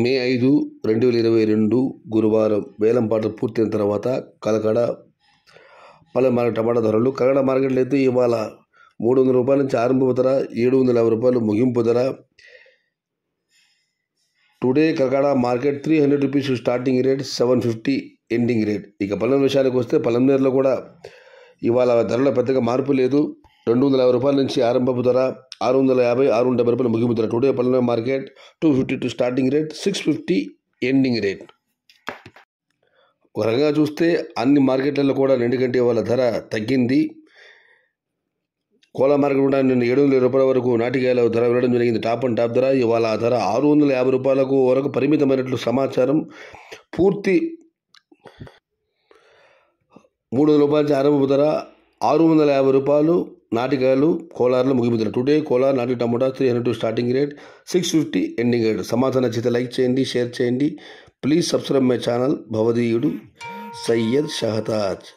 మే ఐదు రెండు వేల ఇరవై రెండు గురువారం వేలం పూర్తయిన తర్వాత కలకడ పల్లె మార్కెట్ టమాటా ధరలు కలకడ మార్కెట్లో అయితే ఇవాళ మూడు వందల రూపాయల నుంచి ఆరంభపు ధర ఏడు వందల యాభై రూపాయలు ముగింపు ధర today Kalakada market three hundred rupees starting rate seven fifty ending rate ఇక పల్లెం విషయానికి వస్తే పల్లెం కూడా ఇవాళ ధరలో పెద్దగా మార్పు లేదు రెండు వందల యాభై రూపాయల నుంచి ఆరంభపు ధర ఆరు వందల యాభై ఆరు వందల డెబ్బై రూపాయలు ముగింపు ధర టుడే పల్లె market two fifty two starting rate six fifty ending rate ఒక రకంగా చూస్తే అన్ని మార్కెట్లలో కూడా రెండు కంటే వాళ్ళ ధర తగ్గింది కోలా మార్కెట్ కూడా నిన్న ఏడు వందల రూపాయల వరకు నాటికాయల ధర వెళ్ళడం జరిగింది టాప్ అండ్ టాప్ ధర ఇవాళ ఆ ధర ఆరు వందల యాభై రూపాయలకు వరకు పరిమితమైనట్లు సమాచారం పూర్తి మూడు వందల రూపాయల నుంచి ఆరంభ ధర ఆరు వందల యాభై రూపాయలు నాటికాయలు కోలార్లో ముగిపోతున్న టుడే కోలార్ నాటి tomato three hundred two starting rate six fifty ending rate సమాధానం నచ్చితే లైక్ చేయండి షేర్ చేయండి ప్లీజ్ సబ్స్క్రైబ్ మై ఛానల్ భవదీయుడు సయ్యద్ షహతాజ్